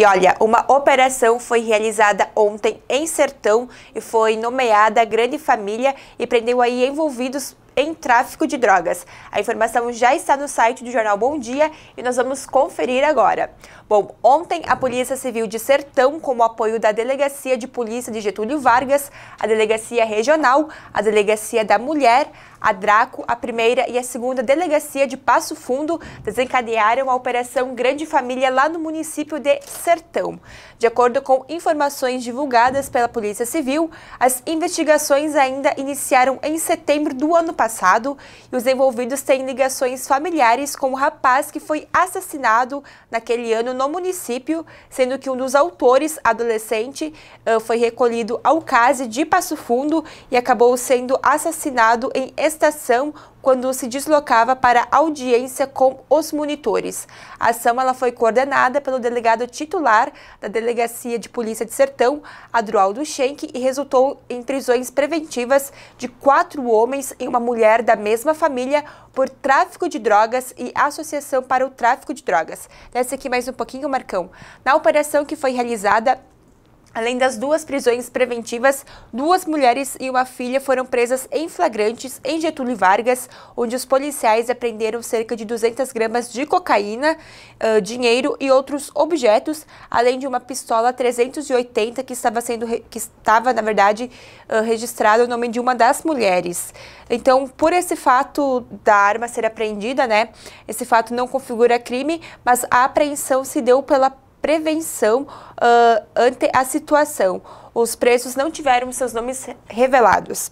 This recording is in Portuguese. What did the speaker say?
E olha, uma operação foi realizada ontem em Sertão e foi nomeada Grande Família e prendeu aí envolvidos em tráfico de drogas. A informação já está no site do jornal Bom Dia e nós vamos conferir agora. Bom, ontem a Polícia Civil de Sertão, com o apoio da Delegacia de Polícia de Getúlio Vargas, a Delegacia Regional, a Delegacia da Mulher, a Draco, a primeira e a segunda delegacia de Passo Fundo desencadearam a Operação Grande Família lá no município de Sertão. De acordo com informações divulgadas pela Polícia Civil, as investigações ainda iniciaram em setembro do ano passado e os envolvidos têm ligações familiares com o rapaz que foi assassinado naquele ano no município, sendo que um dos autores, adolescente, eh, foi recolhido ao case de Passo Fundo e acabou sendo assassinado em estação quando se deslocava para audiência com os monitores. A ação ela foi coordenada pelo delegado titular da Delegacia de Polícia de Sertão, Adroaldo Schenck, e resultou em prisões preventivas de quatro homens e uma mulher da mesma família por tráfico de drogas e associação para o tráfico de drogas. Desce aqui mais um pouquinho, Marcão. Na operação que foi realizada Além das duas prisões preventivas, duas mulheres e uma filha foram presas em flagrantes em Getúlio Vargas, onde os policiais apreenderam cerca de 200 gramas de cocaína, uh, dinheiro e outros objetos, além de uma pistola 380 que estava sendo que estava na verdade uh, registrado o no nome de uma das mulheres. Então, por esse fato da arma ser apreendida, né? Esse fato não configura crime, mas a apreensão se deu pela prevenção uh, ante a situação. Os presos não tiveram seus nomes revelados.